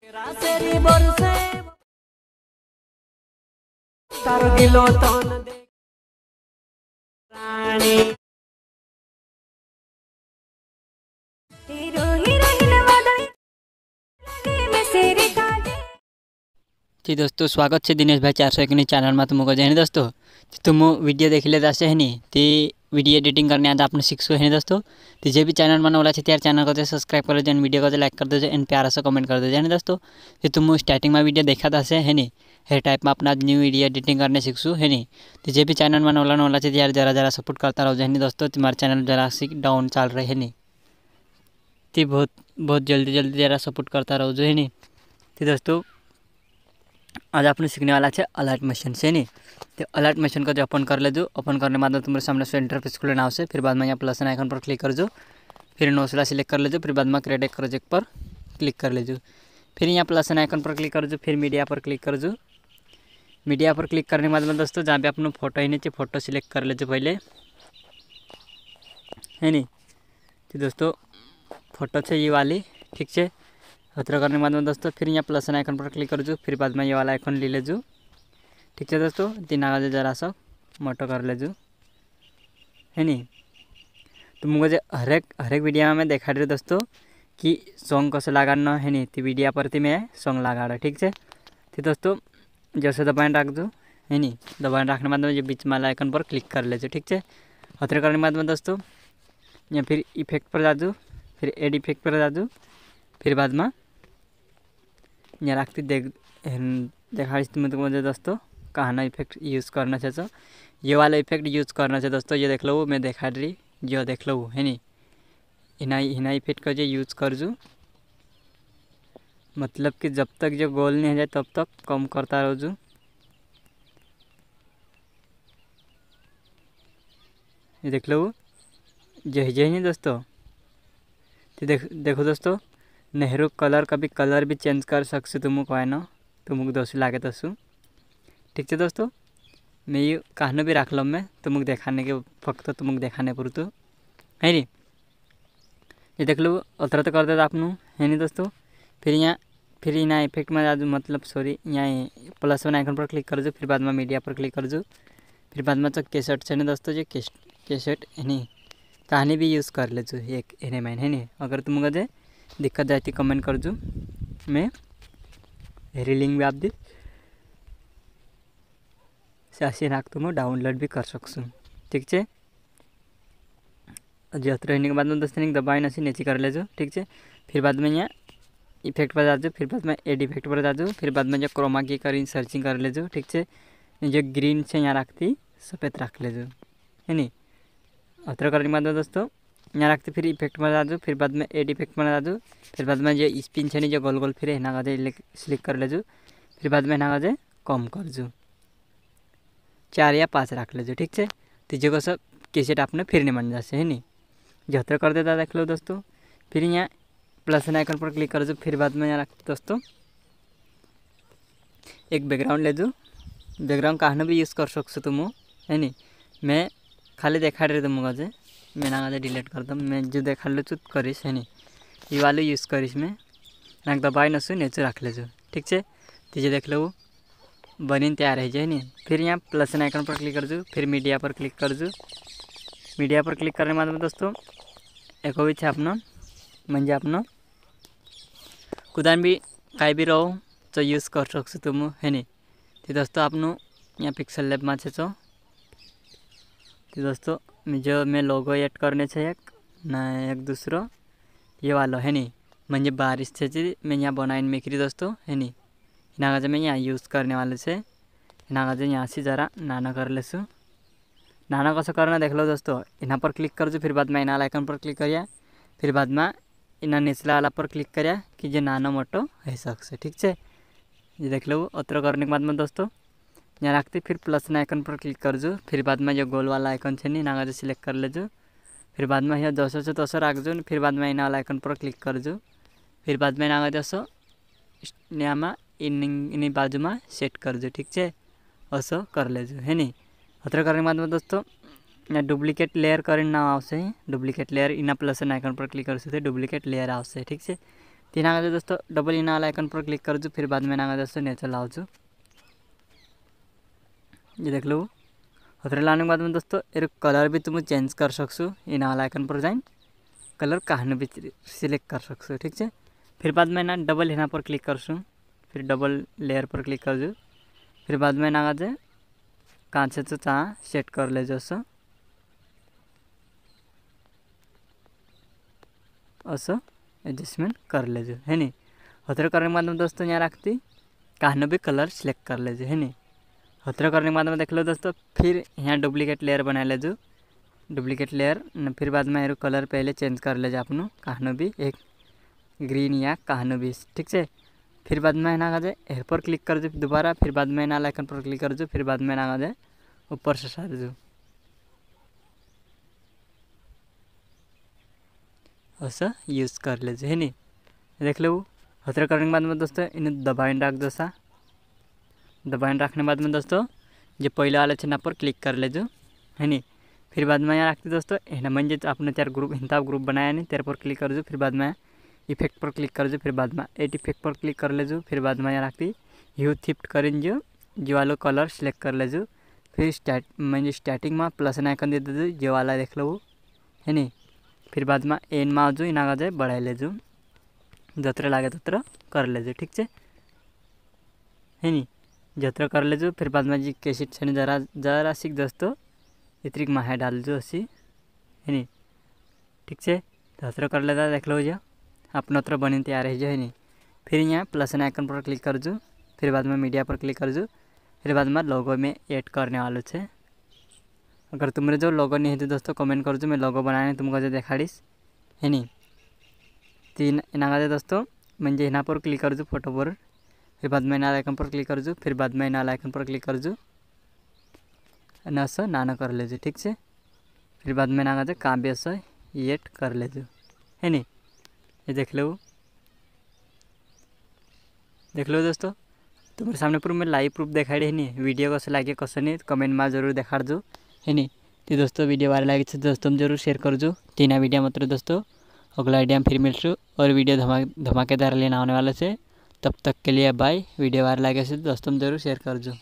जी दोस्तों स्वागत है दिनेश भाई चार सौ एक चैनल में तुमको तो जैन दोस्तों तुम वीडियो देख दस है नी वीडियो एडिटिंग करने आता अपने सीख है दोस्तों तो जो भी चैनल बना वाला है चैनल को सब्सक्राइब तो कर दो वीडियो को लाइक तो कर दो एंड प्यार से कमेंट कर दो है दोस्तों तो तुम स्टार्टिंग में वीडियो देखा था है नी हे टाइप में अपना न्यू वीडियो एडिटिंग करने सीखूँ है नहीं तो जो भी चैनल बना वाला वाला है यार जरा जरा सपोर्ट करता रहो है दोस्तों तुम्हारे चैनल जरा सी डाउन चल रहे है नी तो बहुत बहुत जल्दी जल्दी जरा सपोर्ट करता रहो जो है नी तो दोस्तों आज सीखने वाला है अलर्ट मशीन से नहीं तो अलर्ट मशीन को जो ओपन कर ले जो ओपन करने बाद तुम्हारे सामने से इंटरफेस खुले ना से फिर बाद में यहाँ प्लस आइकन पर क्लिक कर जो फिर नोसला सिलेक्ट कर ले जो फिर बाद में क्रेडिट प्रोजेक्ट पर क्लिक कर ले जो फिर यहाँ प्लस आइकन पर क्लिक कर जो फिर मीडिया पर क्लिक कर जो मीडिया पर क्लिक करने के बाद में मतलब दोस्तों जहाँ पे अपना फोटो ही नहीं चाहिए फोटो सिलेक्ट कर ले पहले है नहीं तो दोस्तों फोटो ये वाली ठीक है हतरा करने के बाद में दोस्तों फिर यहाँ प्लस आइकन पर क्लिक कर जो फिर बाद में ये वाला आइकन ले ले जो ठीक है दोस्तों तीन आगे जरा सा मोटो कर ले जो है नी तो मुझे हर एक हर एक वीडियो में देखा रही दोस्तों कि सॉन्ग कैसे लगाना है नी ती वीडियो पर मैं सॉन्ग लगा रहा ठीक है तो दोस्तों जैसे दबाएँ रख दो है नी दबाएँ रखने बाद में जो बीच वाला आइकन पर क्लिक कर ले जो ठीक है खतरा करने के बाद में दोस्तों या फिर इफेक्ट पर जा फिर एड इफेक्ट पर जा फिर बाद में यहाँ राखती देख देखा तुम तो मुझे दोस्तों कहाना इफेक्ट यूज़ करना चाहिए ये वाला इफेक्ट यूज़ करना चाहिए दोस्तों ये देख लो मैं देखा रही ये देख लो है नी हिना हिना इफेक्ट का जो यूज़ कर जो मतलब कि जब तक जो गोल नहीं हो जाए तब तक कम करता रहो जो ये देख लो जो है नहीं दोस्तों तो देख देखो दोस्तों नेहरू कलर कभी कलर भी चेंज कर सकसु तुमुक है ना तुमको दोस्तों लागे तसू ठीक है दोस्तों मैं ये कहानी भी रख लम मैं तुमको देखाने के फक्त तुमको देखाने पर तो है नी ये देख लो उतर तो कर दे आप है नी दोस्तों फिर यहाँ फिर यहाँ इफेक्ट में आज मतलब सॉरी यहाँ प्लस वन आइकन पर क्लिक कर जो फिर बाद में मीडिया पर क्लिक कर जो फिर बाद में केसेट तो से दोस्तों जो केसेट है नी कहानी भी यूज़ कर ले जो एक एने है नी अगर तुमको मुझे दिक्कत जाए तो कमेंट कर जो मैं लिंक भी आप दी अशी नाक तुम डाउनलोड भी कर सकसू ठीक है जी हथ रहने के बाद में दस तनिक नसी नीचे कर ले जो ठीक है फिर बाद में यहाँ इफेक्ट पर जाजो फिर बाद में एड इफेक्ट पर जाजो फिर बाद में जो क्रोमा की कर सर्चिंग कर ले जो ठीक है जो ग्रीन से यहाँ रखती सफ़ेद रख ले जो है नी अत्र करने के बाद दोस्तों यहाँ रखते फिर इफेक्ट में लगा दूँ फिर बाद में एड इफेक्ट में लगा दूँ फिर बाद में जो स्पिन छे जो गोल गोल फिर इना गजे स्लिक कर ले फिर बाद में हिना कम कर जो चार या पाँच रख ले ठीक है तीजे तो को सब कैसेट आपने फिर नहीं बन जाए है नी जहत्तर कर देता देख लो दोस्तों फिर यहाँ प्लस आइकन पर क्लिक कर जो फिर बाद में यहाँ रख दोस्तों एक बैकग्राउंड ले दो बैकग्राउंड कहना भी यूज़ कर सकसु तुम है मैं खाली देखा रहे तुम मुझे मैं ना डिलीट कर दूँ मैं जो देखाले चुत करीस है ये वाले यूज करीस मैं నాకు દબાઈ ને નીચે રાખલે છે ઠીક છે તીજે દેખ લેવું બનીને तैयार है જાય ને फिर यहाँ प्लस आइकन पर क्लिक करजो फिर मीडिया पर क्लिक करजो मीडिया पर क्लिक करने में दोस्तों एक भी है अपना मजे अपना कुदान भी कहीं भी रहो तो यूज कर सकसु तुम है नी तो दोस्तों आपनों यहाँ पिक्सल लैब में छो तो दोस्तों जो मैं लोगो एड करने से एक ना एक दूसरो ये वालो है नहीं मुझे बारिश से जी मैं यहाँ बनाइन मेखरी दोस्तों है नहीं इना मैं यहाँ यूज़ करने वाले से इना यहाँ से जरा नाना कर ले नाना कसो करना देख लो दोस्तों इन्हा पर क्लिक कर जो फिर बाद में इना लाइकन पर क्लिक करिए फिर बाद में इना निचला वाला पर क्लिक करिए कि जो नानो मोटो है सकते ठीक है ये देख लो अतर करने के बाद में दोस्तों यहाँ राखते फिर प्लस ना आइकन पर क्लिक कर जो फिर बाद में यह गोल वाला आइकन छे नहीं नागा सिलेक्ट कर ले जो फिर बाद में यहाँ जसो से तसो राख जो फिर बाद में इन वाला आइकन पर क्लिक कर जो फिर बाद में नागा जसो यहाँ में इन इन बाजू में सेट कर जो ठीक है असो कर ले जो है नहीं अतर करने के बाद में दोस्तों यहाँ डुप्लिकेट लेयर कर ना आवश्य डुप्लिकेट लेयर इना प्लस आइकन पर क्लिक कर सकते डुप्लिकेट लेयर आवश्य ठीक है तीन आगे दोस्तों डबल इना वाला आइकन पर क्लिक कर जो फिर बाद में नागा दोस्तों नेचर लाओ ये देख लो हथरे लाने के बाद में दोस्तों ये कलर भी तुम चेंज कर सकसु इन वाला आइकन पर जाए कलर कहने भी सिलेक्ट कर सकसु ठीक है फिर बाद में ना डबल हिना पर क्लिक करसु फिर डबल लेयर पर क्लिक कर जो फिर बाद में ना जे तो चाह सेट कर ले जोसो असो एडजस्टमेंट कर लेजो है नहीं हथरे करने के बाद में दोस्तों यहाँ रखती कहने भी कलर सिलेक्ट कर जो है नहीं हथरा करने के बाद में देख लो दोस्तों फिर यहाँ डुप्लीकेट लेयर बना ले जो डुप्लीकेट लेयर फिर बाद में कलर पहले चेंज कर ले जो अपन कहनों भी एक ग्रीन या कहनों भी ठीक है फिर बाद में ना जाए हेयर पर क्लिक कर दो दोबारा फिर बाद में ना लाइकन पर क्लिक कर दो फिर बाद में ना जाए ऊपर से सार दो ऐसा यूज़ कर जो है नहीं देख लो हथरा करने के बाद में दोस्तों इन्हें दबाइन रख दो सा दबाइन रखने बाद में दोस्तों जो पहला वाला छन्ना पर क्लिक कर ले जो है नी फिर बाद में यहाँ रखते दोस्तों है मंजे अपने चार ग्रुप हिंता ग्रुप बनाया नहीं तेरे पर क्लिक कर जो फिर बाद में इफेक्ट पर क्लिक कर जो फिर बाद में एट इफेक्ट पर क्लिक कर ले जो फिर बाद में यहाँ रखती यू थिफ्ट करें जो जो वालों कलर सिलेक्ट कर ले जो फिर स्टार्ट मैं स्टार्टिंग में प्लस नाइकन दे दे जो वाला देख लो है नी फिर बाद में एन में जो इना जाए बढ़ाई ले जो जत्र लगे तत्र कर ले जो ठीक है नी जत्रो कर ले जो फिर बाद में जी केसिट छनी जरा जरा सीख दोस्तों इतनी माहे डाल जो असी है नी ठीक से जत्रो कर लेता देख लो जो आप नोत्रो बनी तैयार है जो है नी फिर यहाँ प्लस एन आइकन पर क्लिक कर जो फिर बाद में मीडिया पर क्लिक कर जो फिर बाद में लोगो में ऐड करने वालों से अगर तुम्हारे जो लोगो नहीं है तो दोस्तों कमेंट कर जो मैं लोगो बनाने तुमको जो दिखाड़ीस है नी तीन तो इना दोस्तों मैं इना पर क्लिक कर जो फोटो पर फिर बाद में नाल आइकन पर क्लिक कर जो फिर बाद में नाल आइकन पर क्लिक कर जो नाना कर लेजो ठीक से फिर बाद में नागा जो काव्य स एट कर लेजो है नहीं ये देख लो देख लो दोस्तों तुम्हारे सामने प्रूफ मैं लाइव प्रूफ दिखाई है नी वीडियो कस लगे कसो नहीं कमेंट तो में जरूर देखा जो है नहीं तो दोस्तों वीडियो बारे लगे तो दोस्तों में जरूर शेयर कर दो तीन वीडियो मतलब दोस्तों अगला आइडिया में फिर मिल और वीडियो धमा धमाकेदार लेना आने वाले से तब तक के लिए बाय वीडियो वार लगे तो दोस्तों में जरूर शेयर कर दो